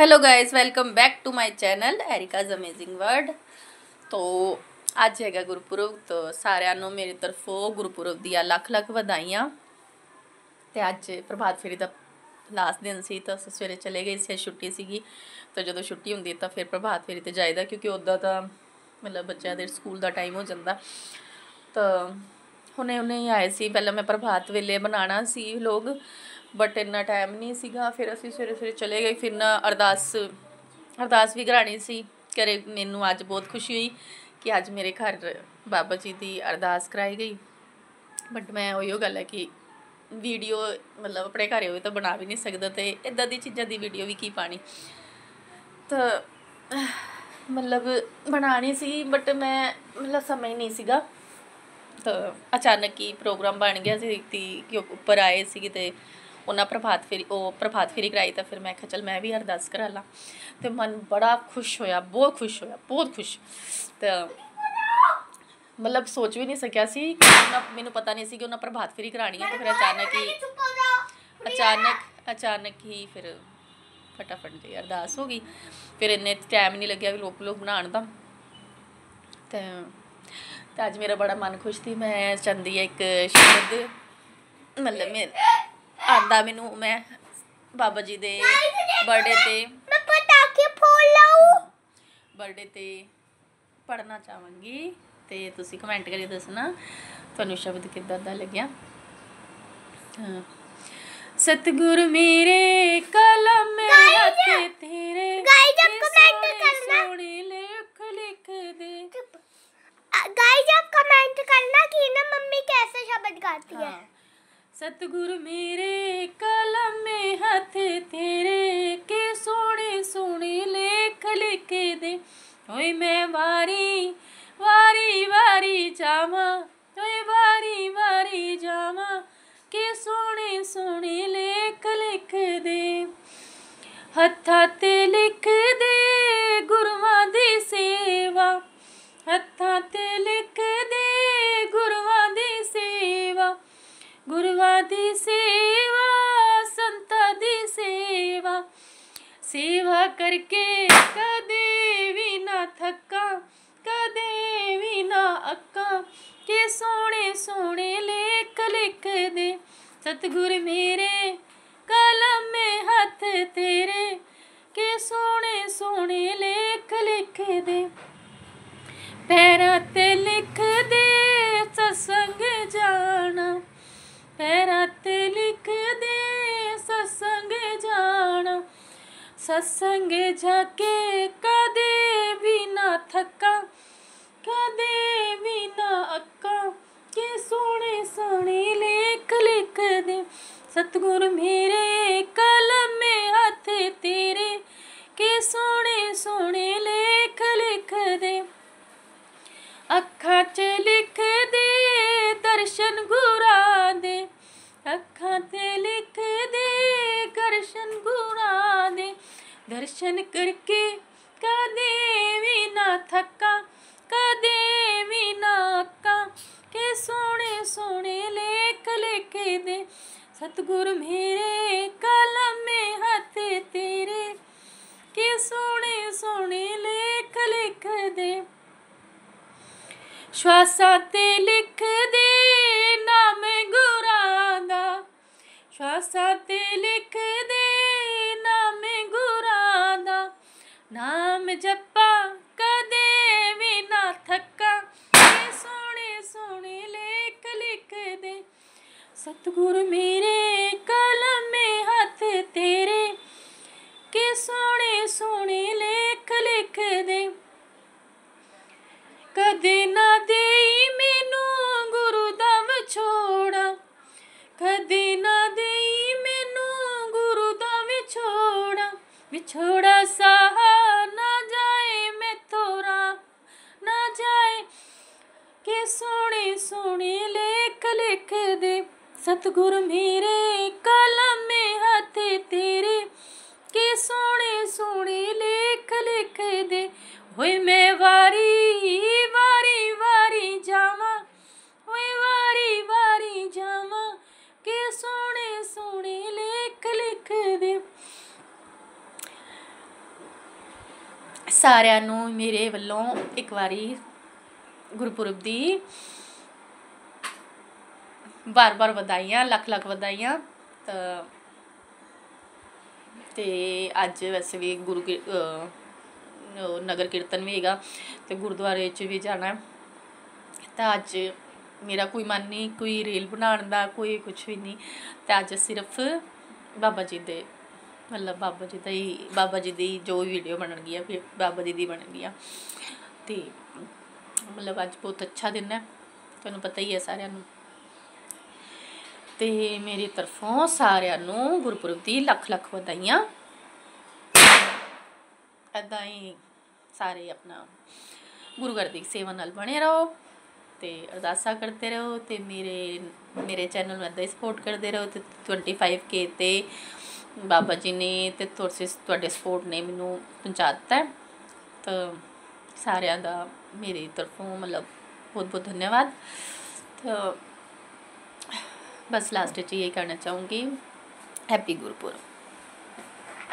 hello guys welcome back to my channel Erica's amazing world ਤੋ ਅੱਜ ਹੈਗਾ ਗੁਰਪੁਰਬ ਤੋ ਸਾਰਿਆਂ ਨੂੰ ਮੇਰੇ ਤਰਫੋਂ ਗੁਰਪੁਰਬ ਦੀਆਂ ਲੱਖ ਲੱਖ ਵਧਾਈਆਂ ਤੇ ਅੱਜ ਪ੍ਰਭਾਤ ਫੇਰੀ ਦਾ ਲਾਸਟ ਦਿਨ ਸੀ ਤਾਂ ਸਵੇਰੇ ਚਲੇ ਗਏ ਸੀ ਛੁੱਟੀ ਸੀਗੀ ਤਾਂ ਜਦੋਂ ਛੁੱਟੀ ਹੁੰਦੀ ਤਾਂ ਫਿਰ ਪ੍ਰਭਾਤ ਫੇਰੀ ਤੇ ਜਾਈਦਾ ਕਿਉਂਕਿ ਉਦੋਂ ਤਾਂ ਮਤਲਬ ਬੱਚਿਆਂ ਦੇ ਸਕੂਲ ਦਾ ਟਾਈਮ ਹੋ ਜਾਂਦਾ ਤਾਂ ਹੁਣੇ ਉਹਨੇ ਆਏ ਸੀ ਪਹਿਲਾਂ ਮੈਂ ਪ੍ਰਭਾਤ ਵੇਲੇ ਬਣਾਣਾ ਸੀ ਲੋਗ ਬਟ ਇੰਨਾ ਟਾਈਮ ਨਹੀਂ ਸੀਗਾ ਫਿਰ ਅਸੀਂ ਸਵੇਰੇ ਸਵੇਰੇ ਚਲੇ ਗਏ ਫਿਰ ਨਾ ਅਰਦਾਸ ਅਰਦਾਸ ਵੀ ਕਰਾਣੀ ਸੀ ਕਰੇ ਮੈਨੂੰ ਅੱਜ ਬਹੁਤ ਖੁਸ਼ੀ ਹੋਈ ਕਿ ਅੱਜ ਮੇਰੇ ਘਰ ਬਾਬਾ ਜੀ ਦੀ ਅਰਦਾਸ ਕਰਾਈ ਗਈ ਬਟ ਮੈਂ ਹੀ ਗੱਲ ਹੈ ਕਿ ਵੀਡੀਓ ਮਤਲਬ ਆਪਣੇ ਘਰੇ ਹੋਵੇ ਤਾਂ ਬਣਾ ਵੀ ਨਹੀਂ ਸਕਦਾ ਤੇ ਇਦਾਂ ਦੀ ਚੀਜ਼ਾਂ ਦੀ ਵੀਡੀਓ ਵੀ ਕੀ ਪਾਣੀ ਤਾਂ ਮਤਲਬ ਬਣਾਣੀ ਸੀ ਬਟ ਮੈਂ ਮਤਲਬ ਸਮਝ ਨਹੀਂ ਸੀਗਾ ਤਾਂ ਅਚਾਨਕ ਹੀ ਪ੍ਰੋਗਰਾਮ ਬਣ ਗਿਆ ਸੀ ਕਿ ਉੱਪਰ ਆਏ ਸੀ ਕਿਤੇ ਉਹਨਾਂ ਪ੍ਰਭਾਤ ਫੇਰੀ ਉਹ ਪ੍ਰਭਾਤ ਫੇਰੀ ਕਰਾਈ ਤਾਂ ਫਿਰ ਮੈਂ ਕਿਹਾ ਚਲ ਮੈਂ ਵੀ ਅਰਦਾਸ ਕਰਾ ਲਾਂ ਤੇ ਮਨ ਬੜਾ ਖੁਸ਼ ਹੋਇਆ ਬਹੁਤ ਖੁਸ਼ ਹੋਇਆ ਬਹੁਤ ਖੁਸ਼ ਤੇ ਮਤਲਬ ਸੋਚ ਵੀ ਨਹੀਂ ਸਕਿਆ ਸੀ ਕਿ ਉਹਨਾਂ ਮੈਨੂੰ ਪਤਾ ਨਹੀਂ ਸੀ ਕਿ ਉਹਨਾਂ ਪ੍ਰਭਾਤ ਫੇਰੀ ਕਰਾਣੀ ਹੈ ਤੇ ਫਿਰ ਅਚਾਨਕ ਹੀ ਅਚਾਨਕ ਅਚਾਨਕ ਹੀ ਫਿਰ ਫਟਾਫਟ ਜੀ ਅਰਦਾਸ ਹੋ ਗਈ ਫਿਰ ਇੰਨੇ ਟਾਈਮ ਨਹੀਂ ਲੱਗਿਆ ਵੀ ਲੋਕ ਲੋਕ ਬਣਾਉਣ ਦਾ ਤੇ ਤਾਂ ਅੱਜ ਮੇਰਾ ਬੜਾ ਮਨ ਖੁਸ਼ ਸੀ ਮੈਂ ਚੰਦੀ ਇੱਕ ਸ਼ਬਦ ਮਤਲਬ ਮੈਂ ਆਂਦਾ ਮੈਨੂੰ ਮੈਂ ਬਾਬਾ ਜੀ ਦੇ ਬਰਥਡੇ ਤੇ ਮੈਂ ਪਟਾਕੇ ਫੋੜ ਲਾਉ ਬਰਥਡੇ ਤੇ ਪੜਨਾ ਚਾਹਾਂਗੀ ਤੇ ਤੁਸੀਂ ਕਮੈਂਟ ਕਰਕੇ ਦੱਸਣਾ ਤੁਹਾਨੂੰ ਸ਼ਬਦ ਕਿੱਦਾਂ ਦਾ ਲੱਗਿਆ ਸਤਗੁਰ ਮੇਰੇ ਕਲਮ ਰੱਖ ਤੇਰੇ ਗਾਈ ਜਬ ਕਮੈਂਟ ਕਰਨਾ ਸੋਹਣੇ ਲਿਖ ਲਿਖ ਦੇ ਗਾਈ जब कमेंट करना कि ना मम्मी कैसे शब्द गाती है सतगुरु में ਲਿਖ ਦੇ ਓਏ ਮੈਂ ਵਾਰੀ ਵਾਰੀ ਵਾਰੀ ਜਾਵਾਂ ਓਏ ਵਾਰੀ ਵਾਰੀ ਜਾਵਾਂ ਕਿ ਸੋਹਣੇ ਸੋਹਣੇ ਲੇਖ ਲਿਖ ਦੇ ਹੱਥਾਂ ਤੇ ਲਿਖ ਦੇ ਗੁਰੂਆਂ ਦੀ ਸੇਵਾ ਹੱਥਾਂ ਤੇ ਲਿਖ ਦੇ ਗੁਰੂਆਂ ਦੀ ਸੇਵਾ ਗੁਰੂਆਂ ਦੀ ਸੇਵਾ ਸੰਤਾਂ ਦੀ ਸੇਵਾ ਸੇਵਾ ਕਰਕੇ सतगुर मेरे कलम में हथ तेरे के सोने सोने लेख लिख दे पैर ते लिख दे सत्संग जाना पैर ते लिख दे सत्संग जाना सत्संग जाके कदे भी ना थका कदे भी ना ਦਰਸ਼ਨ ਕਰਕੇ ਕਦੇ ਵੀ ਨਾ ਥੱਕਾ ਕਦੇ ਵੀ ਨਾ ਕਾ ਕਿ ਸੋਹਣੇ ਸੋਹਣੇ ਲੇਖ ਲਿਖੇ ਦੇ ਸਤਗੁਰ ਮੇਰੇ ਕਲਮੇ ਹੱਥ ਤੇਰੇ ਕਿ ਸੋਹਣੇ ਸੋਹਣੇ ਲੇਖ ਲਿਖ ਦੇ ਸ਼ਵਾਸਾਂ ਤੇ ਲਿਖ ਦੇ ਨਾਮ ਗੁਰਾਂ ਦਾ ਸ਼ਵਾਸਾ ਸਤਗੁਰ ਮੇਰੇ ਕਲਮੇ ਹੱਥ ਤੇਰੇ ਕੇ ਸੋਹਣੇ ਸੋਹਣੇ ਲੇਖ ਲਿਖ ਦੇ ਕਦੇ ਨਾ ਦੇਈ ਮੈਨੂੰ ਗੁਰੂ ਦਾ ਵਿਛੋੜਾ ਕਦੇ ਨਾ ਦੇਈ ਮੈਨੂੰ ਗੁਰੂ ਦਾ ਵਿਛੋੜਾ ਵਿਛੋੜਾ ਕੇ ਸੋਹਣੇ ਸੋਹਣੇ ਲੇਖ ਲਿਖ ਦੇ ਸਤਗੁਰ ਮੇਰੇ ਕਲਮੇ ਹੱਥ ਤੇਰੇ ਕੇ ਸੋਹਣੇ ਸੋਹਣੇ ਲੇਖ ਲਿਖ ਦੇ ਹੋਏ ਮੈਂ ਵਾਰੀ ਵਾਰੀ ਵਾਰੀ ਜਾਵਾਂ ਹੋਏ ਵਾਰੀ ਵਾਰੀ ਜਾਵਾਂ ਕੇ ਸੋਹਣੇ ਸੋਹਣੇ ਲੇਖ ਲਿਖ ਦੇ ਸਾਰਿਆਂ ਨੂੰ ਮੇਰੇ ਵੱਲੋਂ ਇੱਕ ਵਾਰੀ ਗੁਰਪੁਰਬ ਦੀ ਬਾਰ-ਬਾਰ ਵਧਾਈਆਂ ਲੱਖ-ਲੱਖ ਵਧਾਈਆਂ ਤੇ ਅੱਜ ਵੈਸੇ ਵੀ ਗੁਰੂ ਨਗਰ ਕੀਰਤਨ ਵੀ ਹੈਗਾ ਤੇ ਗੁਰਦੁਆਰੇ 'ਚ ਵੀ ਜਾਣਾ ਤਾਂ ਅੱਜ ਮੇਰਾ ਕੋਈ ਮਨ ਨਹੀਂ ਕੋਈ ਰੇਲ ਬਣਾਉਣ ਦਾ ਕੋਈ ਕੁਝ ਵੀ ਨਹੀਂ ਤੇ ਅੱਜ ਸਿਰਫ ਬਾਬਾ ਜੀ ਦੇ ਮਤਲਬ ਬਾਬਾ ਜੀ ਦਾ ਹੀ ਬਾਬਾ ਜੀ ਦੀ ਜੋ ਵੀਡੀਓ ਬਣਨਗੀ ਆ ਫਿਰ ਬਾਬਾ ਜੀ ਦੀ ਬਣਨਗੀ ਆ ਤੇ ਮਤਲਬ ਅੱਜ ਬਹੁਤ ਅੱਛਾ ਦਿਨ ਹੈ ਤੁਹਾਨੂੰ ਪਤਾ ਹੀ ਹੈ ਸਾਰਿਆਂ ਨੂੰ ਤੇ ਮੇਰੀ ਤਰਫੋਂ ਸਾਰਿਆਂ ਨੂੰ ਗੁਰਪੁਰਬ ਦੀ ਲੱਖ ਲੱਖ ਵਧਾਈਆਂ ਐਦਾਂ ਹੀ ਸਾਰੇ ਆਪਣਾ ਗੁਰੂ ਘਰ ਦੀ ਸੇਵਾ ਨਾਲ ਬਣੇ ਰਹੋ ਤੇ ਅਰਦਾਸਾ ਕਰਦੇ ਰਹੋ ਤੇ ਮੇਰੇ ਮੇਰੇ ਚੈਨਲ ਨੂੰ ਐਦਾਂ ਹੀ ਸਪੋਰਟ ਕਰਦੇ ਰਹੋ ਤੇ 25k ਤੇ ਬਾਬਾ ਜੀ ਨੇ ਤੇ ਤੁਹਾਡੇ ਤੁਹਾਡੇ ਸਪੋਰਟ ਨੇ ਮੈਨੂੰ ਪਹੁੰਚਾਤਾ ਹੈ ਤਾਂ ਸਾਰਿਆਂ ਦਾ ਮੇਰੇ ਤਰਫੋਂ ਮਤਲਬ ਬਹੁਤ ਬਹੁਤ ਧੰਨਵਾਦ ਤਾਂ बस लास्ट में यही करना चाहूँगी हैप्पी गुरुपुरब